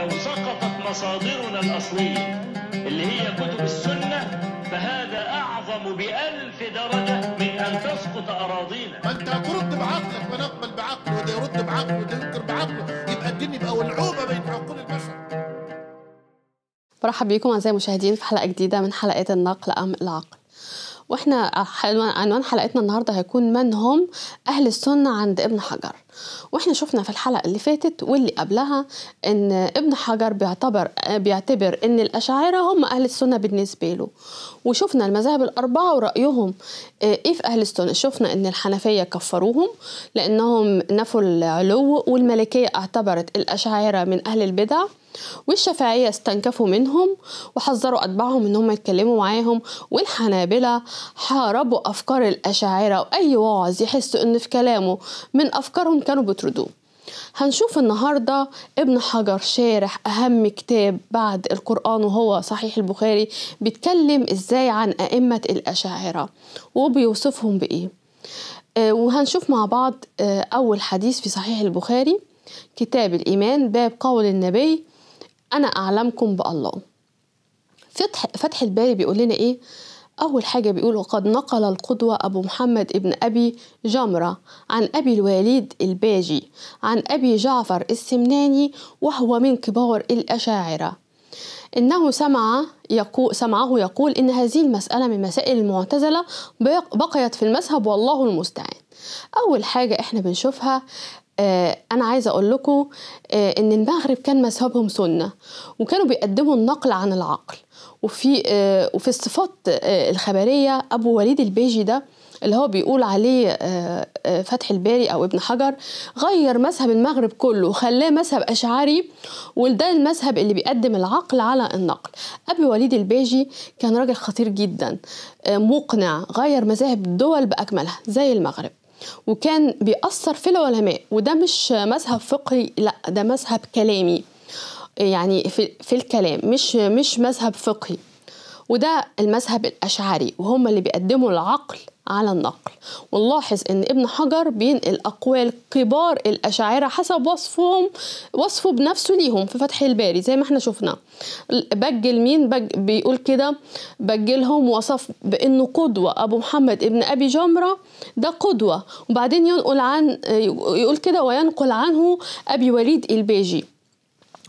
لو سقطت مصادرنا الأصلية اللي هي كتب السنة فهذا أعظم بألف درجة من أن تسقط أراضينا ما أنت ترد بعقلك ونقبل بعقله وده يرد بعقله وده ينكر بعقله يبقى الدين يبقى ولعوبة بين عقول البشر برحب بيكم أعزائي المشاهدين في حلقة جديدة من حلقات النقل أم العقل واحنا عنوان حلقتنا النهارده هيكون من هم اهل السنه عند ابن حجر واحنا شفنا في الحلقه اللي فاتت واللي قبلها ان ابن حجر بيعتبر بيعتبر ان الاشاعره هم اهل السنه بالنسبه له وشفنا المذاهب الاربعه ورايهم آه، ايه في اهل السنه شفنا ان الحنفيه كفروهم لانهم نفوا العلو والملكيه اعتبرت الاشاعره من اهل البدع والشافعية استنكفوا منهم وحذروا أتباعهم إنهم يتكلموا معاهم والحنابلة حاربوا أفكار الأشاعرة وأي واعظ يحسوا إن في كلامه من أفكارهم كانوا بيطردوه هنشوف النهاردة ابن حجر شارح أهم كتاب بعد القرآن وهو صحيح البخاري بيتكلم إزاي عن أئمة الأشاعرة وبيوصفهم بإيه آه، وهنشوف مع بعض آه، أول حديث في صحيح البخاري كتاب الإيمان باب قول النبي أنا أعلمكم بالله فتح, فتح الباري بيقول لنا إيه أول حاجة بيقول وقد نقل القدوة أبو محمد ابن أبي جمرة عن أبي الوليد الباجي عن أبي جعفر السمناني وهو من كبار الأشاعرة إنه سمع يقول سمعه يقول إن هذه المسألة من مسائل المعتزلة بقيت في المذهب والله المستعان أول حاجة إحنا بنشوفها آه، انا عايزه اقول لكم آه، ان المغرب كان مذهبهم سنه وكانوا بيقدموا النقل عن العقل وفي آه، وفي الصفات الخبريه ابو وليد البيجي ده اللي هو بيقول عليه فتح الباري او ابن حجر غير مذهب المغرب كله وخلاه مذهب اشعري وده المذهب اللي بيقدم العقل على النقل ابي وليد الباجي كان راجل خطير جدا مقنع غير مذاهب الدول باكملها زي المغرب وكان بيأثر في العلماء وده مش مذهب فقهي لا ده مذهب كلامي يعني في, في الكلام مش مش مذهب فقهي وده المذهب الأشعري وهم اللي بيقدموا العقل على النقل ونلاحظ ان ابن حجر بينقل اقوال كبار الاشاعره حسب وصفهم وصفه بنفسه ليهم في فتح الباري زي ما احنا شفنا بجل مين بج بيقول كده بجلهم وصف بانه قدوه ابو محمد ابن ابي جمره ده قدوه وبعدين ينقل عن يقول كده وينقل عنه ابي وليد الباجي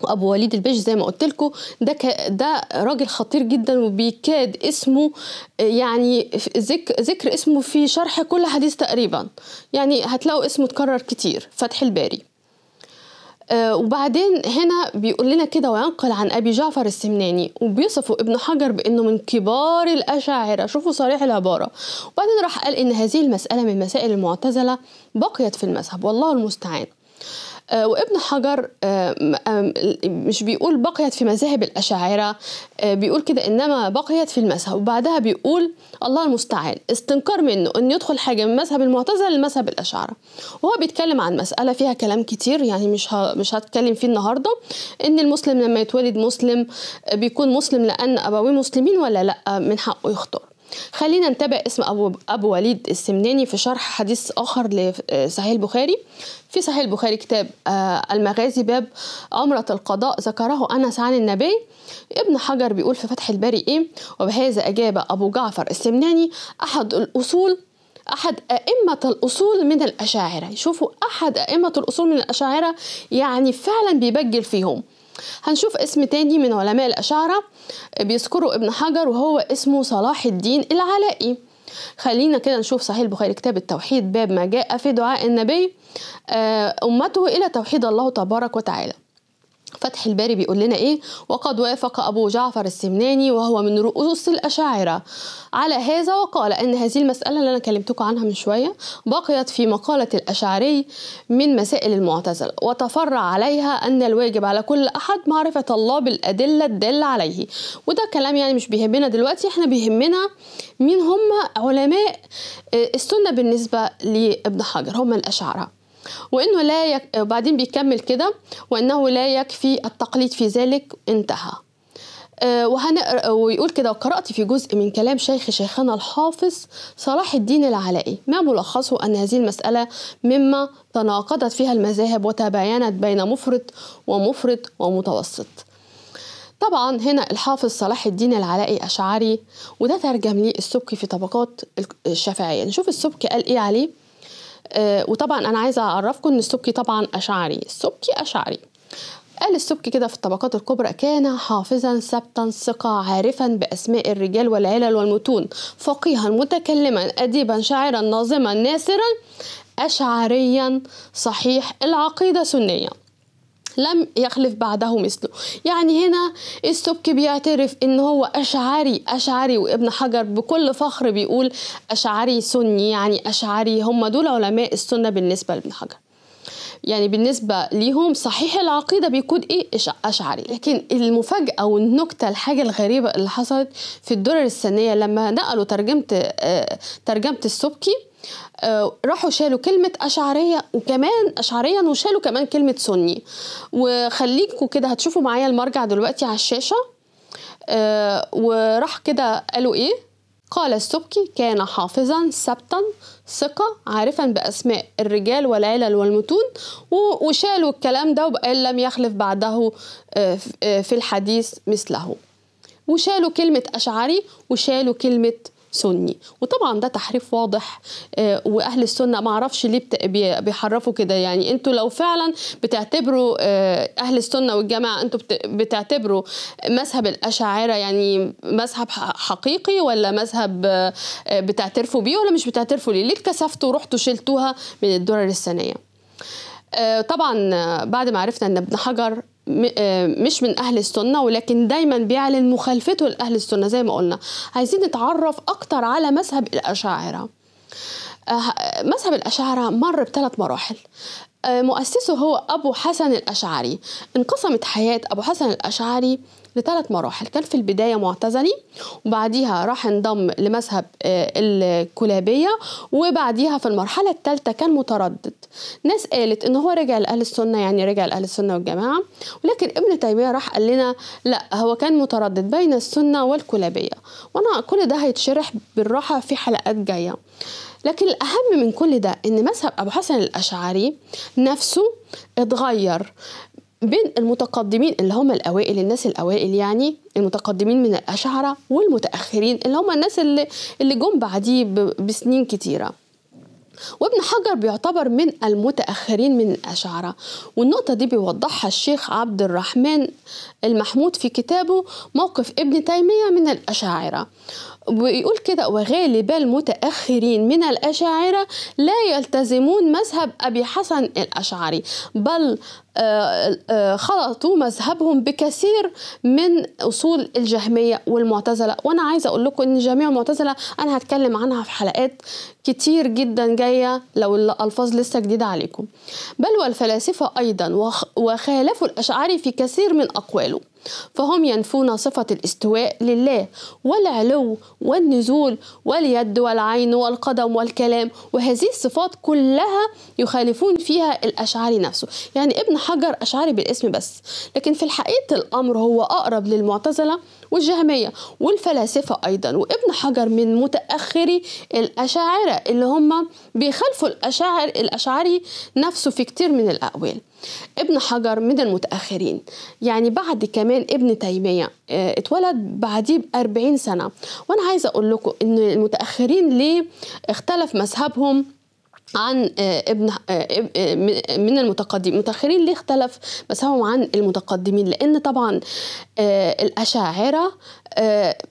وابو وليد البيج زي ما قلت لكم ده ده راجل خطير جدا وبيكاد اسمه يعني ذك... ذكر اسمه في شرح كل حديث تقريبا يعني هتلاقوا اسمه اتكرر كتير فتح الباري آه، وبعدين هنا بيقول لنا كده وينقل عن ابي جعفر السمناني وبيصفه ابن حجر بانه من كبار الاشاعره شوفوا صريح العباره وبعدين راح قال ان هذه المساله من مسائل المعتزله بقيت في المذهب والله المستعان آه، وابن حجر آه، آه، مش بيقول بقيت في مذاهب الأشاعرة بيقول كده إنما بقيت في المذهب وبعدها بيقول الله المستعان استنكار منه إن يدخل حاجة من مذهب المعتزلة لمذهب الأشاعرة وهو بيتكلم عن مسألة فيها كلام كتير يعني مش مش هتكلم فيه النهاردة إن المسلم لما يتولد مسلم بيكون مسلم لأن أبويه مسلمين ولا لأ من حقه يختار خلينا نتابع اسم أبو, أبو وليد السمناني في شرح حديث آخر لصحيح آه، البخاري في صحيح البخاري كتاب آه، المغازي باب أمرة القضاء ذكره أنس عن النبي ابن حجر بيقول في فتح الباري إيه وبهذا أجاب أبو جعفر السمناني أحد الأصول أحد أئمة الأصول من الأشاعرة شوفوا أحد أئمة الأصول من الأشاعرة يعني فعلا بيبجل فيهم هنشوف اسم تاني من علماء الأشاعرة بيذكروا ابن حجر وهو اسمه صلاح الدين العلائي خلينا كده نشوف صحيح البخاري كتاب التوحيد باب ما جاء في دعاء النبي آه، أمته إلى توحيد الله تبارك وتعالى فتح الباري بيقول لنا ايه وقد وافق ابو جعفر السمناني وهو من رؤوس الاشاعره على هذا وقال ان هذه المساله اللي انا كلمتكم عنها من شويه بقيت في مقاله الاشعري من مسائل المعتزله وتفرع عليها ان الواجب على كل احد معرفه الله بالادله الداله عليه وده كلام يعني مش بيهمنا دلوقتي احنا بيهمنا مين هم علماء آه، السنه بالنسبه لابن حجر هم الاشاعره وانه لا يك... وبعدين بيكمل كده وانه لا يكفي التقليد في ذلك انتهى آه، وهنقرا ويقول كده وقرات في جزء من كلام شيخ شيخنا الحافظ صلاح الدين العلائي ما ملخصه ان هذه المساله مما تناقضت فيها المذاهب وتباينت بين مفرط ومفرط ومتوسط طبعا هنا الحافظ صلاح الدين العلائي أشعري وده ترجم لي السبكي في طبقات الشافعية نشوف السبكي قال إيه عليه آه، وطبعا انا عايزه اعرفكم ان السبكي طبعا اشعري السبكي اشعري قال السبكي كده في الطبقات الكبرى كان حافظا ثبتا ثقة عارفا بأسماء الرجال والعلل والمتون فقيها متكلما أديبا شاعرا ناظما ناثرا أشعريا صحيح العقيدة سنية لم يخلف بعده مثله يعني هنا السبكي بيعترف ان هو اشعري اشعري وابن حجر بكل فخر بيقول اشعري سني يعني اشعري هم دول علماء السنه بالنسبه لابن حجر يعني بالنسبه ليهم صحيح العقيده بيكون ايه اشعري لكن المفاجاه والنكته الحاجه الغريبه اللي حصلت في الدرر السنيه لما نقلوا ترجمه آه، ترجمه السبكي آه، راحوا شالوا كلمة أشعرية وكمان أشعريا وشالوا كمان كلمة سني وخليكوا كده هتشوفوا معايا المرجع دلوقتي على الشاشة آه، وراح كده قالوا إيه قال السبكي كان حافظا سبتا ثقة عارفا بأسماء الرجال والعلل والمتون وشالوا الكلام ده وبقى لم يخلف بعده آه، آه، في الحديث مثله وشالوا كلمة أشعري وشالوا كلمة سني وطبعا ده تحريف واضح آه، واهل السنه ما اعرفش ليه بيحرفوا كده يعني انتوا لو فعلا بتعتبروا آه، اهل السنه والجماعه انتوا بتعتبروا مذهب الاشاعره يعني مذهب حقيقي ولا مذهب آه، بتعترفوا بيه ولا مش بتعترفوا ليه ليه اتكسفتوا ورحتوا شلتوها من الدرر السنيه طبعا بعد ما عرفنا ان ابن حجر آه، مش من اهل السنه ولكن دايما بيعلن مخالفته لاهل السنه زي ما قلنا عايزين نتعرف اكتر على مذهب الاشاعره آه، مذهب الأشعرة مر بثلاث مراحل آه، مؤسسه هو أبو حسن الأشعري انقسمت حياة أبو حسن الأشعري لثلاث مراحل كان في البداية معتزلي وبعديها راح انضم لمذهب آه، الكلابية وبعديها في المرحلة الثالثة كان متردد ناس قالت ان هو رجع لأهل السنة يعني رجع لأهل السنة والجماعة ولكن ابن تيمية راح قال لنا لا هو كان متردد بين السنة والكلابية وانا كل ده هيتشرح بالراحة في حلقات جاية لكن الأهم من كل ده إن مذهب أبو حسن الأشعري نفسه اتغير بين المتقدمين اللي هم الأوائل الناس الأوائل يعني المتقدمين من الأشعرة والمتأخرين اللي هم الناس اللي, اللي جم بعديه بسنين كتيرة وابن حجر بيعتبر من المتأخرين من الأشعرة والنقطة دي بيوضحها الشيخ عبد الرحمن المحمود في كتابه موقف ابن تيمية من الأشاعرة ويقول كده وغالب المتأخرين من الأشاعرة لا يلتزمون مذهب أبي حسن الأشعري بل آه، آه، خلطوا مذهبهم بكثير من اصول الجهميه والمعتزله وانا عايزه اقول لكم ان الجهميه والمعتزله انا هتكلم عنها في حلقات كتير جدا جايه لو الالفاظ لسه جديده عليكم بل والفلاسفه ايضا وخالفوا الاشعري في كثير من اقواله فهم ينفون صفة الاستواء لله والعلو والنزول واليد والعين والقدم والكلام وهذه الصفات كلها يخالفون فيها الأشعار نفسه يعني ابن حجر أشعري بالاسم بس لكن في الحقيقة الأمر هو أقرب للمعتزلة والجهمية والفلاسفة أيضا وابن حجر من متأخري الأشاعرة اللي هم بيخالفوا الأشاعر الأشعري نفسه في كتير من الأقوال ابن حجر من المتأخرين يعني بعد كمان ابن تيمية آه، اتولد بعديه بأربعين سنة وأنا عايزة أقول لكم إن المتأخرين ليه اختلف مذهبهم عن آه، ابن آه، آه، من المتقدمين المتاخرين ليه اختلف مساهم عن المتقدمين لان طبعا الاشاعره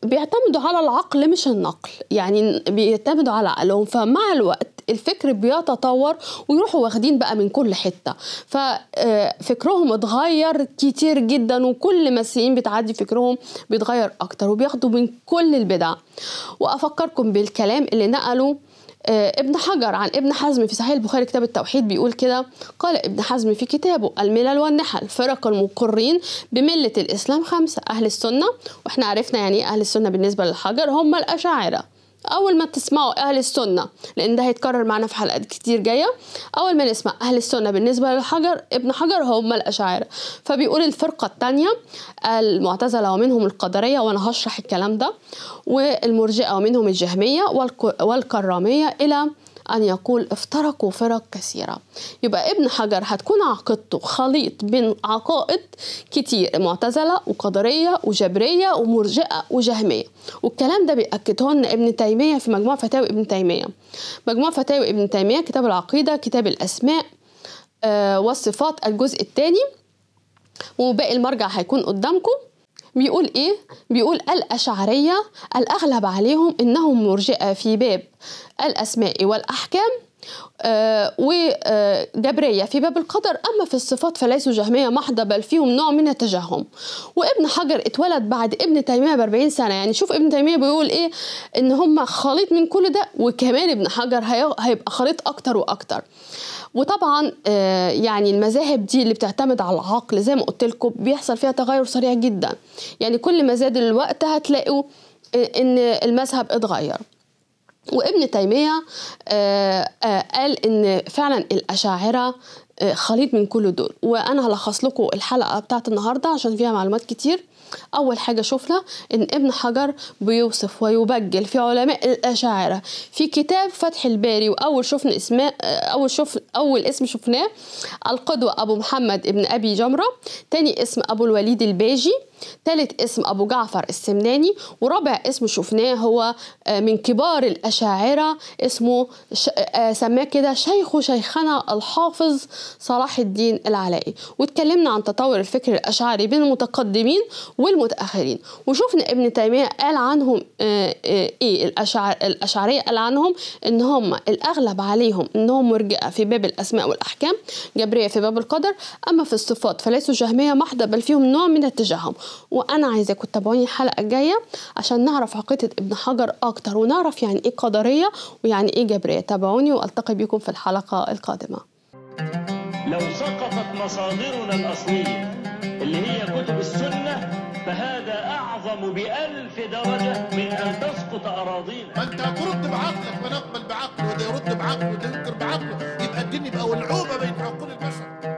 بيعتمدوا على العقل مش النقل يعني بيعتمدوا على عقلهم فمع الوقت الفكر بيتطور ويروحوا واخدين بقى من كل حتة ففكرهم اتغير كتير جدا وكل ما السنين بتعدي فكرهم بيتغير أكتر وبياخدوا من كل البدع وأفكركم بالكلام اللي نقله آه، ابن حجر عن ابن حزم في صحيح البخاري كتاب التوحيد بيقول كده قال ابن حزم في كتابه الملل والنحل فرق المقرين بملة الإسلام خمسة أهل السنة وإحنا عرفنا يعني إيه أهل السنة بالنسبة للحجر هم الأشاعرة اول ما تسمعوا اهل السنه لان ده هيتكرر معنا في حلقات كتير جايه اول ما نسمع اهل السنه بالنسبه للحجر ابن حجر هم الاشاعره فبيقول الفرقه الثانيه المعتزله ومنهم القدريه وانا هشرح الكلام ده والمرجئه ومنهم الجهميه والكراميه الى أن يقول افترقوا فرق كثيرة يبقى ابن حجر هتكون عقيدته خليط بين عقائد كتير معتزلة وقدرية وجبرية ومرجئة وجهمية والكلام ده بيأكده لنا ابن تيمية في مجموعة فتاوي ابن تيمية مجموعة فتاوي ابن تيمية كتاب العقيدة كتاب الأسماء آه، والصفات الجزء الثاني وباقي المرجع هيكون قدامكم بيقول ايه بيقول الاشعريه الاغلب عليهم انهم مرجئه في باب الاسماء والاحكام آه وجبرية في باب القدر أما في الصفات فليسوا جهمية محضة بل فيهم نوع من التجهم وابن حجر اتولد بعد ابن تيمية ب 40 سنة يعني شوف ابن تيمية بيقول إيه إن هم خليط من كل ده وكمان ابن حجر هيبقى خليط أكتر وأكتر وطبعا آه، يعني المذاهب دي اللي بتعتمد على العقل زي ما قلت لكم بيحصل فيها تغير سريع جدا يعني كل ما زاد الوقت هتلاقوا آه، ان المذهب اتغير وابن تيمية آه، قال إن فعلا الأشاعرة خليط من كل دول وأنا هلخص لكم الحلقة بتاعت النهاردة عشان فيها معلومات كتير اول حاجه شفنا ان ابن حجر بيوصف ويبجل في علماء الاشاعره في كتاب فتح الباري واول شفنا اسماء اول شوف اول اسم شفناه القدوه ابو محمد ابن ابي جمره تاني اسم ابو الوليد الباجي ثالث اسم أبو جعفر السمناني ورابع اسم شفناه هو آه، من كبار الأشاعرة اسمه آه، سماه كده شيخ شيخنا الحافظ صلاح الدين العلائي واتكلمنا عن تطور الفكر الأشعري بين المتقدمين والمتأخرين وشفنا ابن تيمية قال عنهم آه، إيه الأشعر الأشعرية قال عنهم إن هم الأغلب عليهم إنهم مرجئة في باب الأسماء والأحكام جبرية في باب القدر أما في الصفات فليسوا جهمية محضة بل فيهم نوع من التجهم وانا عايزاكم تتابعوني الحلقه الجايه عشان نعرف عقيده ابن حجر اكتر ونعرف يعني ايه قدريه ويعني ايه جبريه تابعوني والتقي بكم في الحلقه القادمه لو سقطت مصادرنا الاصليه اللي هي كتب السنه فهذا اعظم بألف درجه من ان تسقط اراضينا ما انت هترد بعقلك ونقبل بعقله وده يرد بعقله وده ينكر بعقله يبقى الدين يبقى ولعوبه بين عقول البشر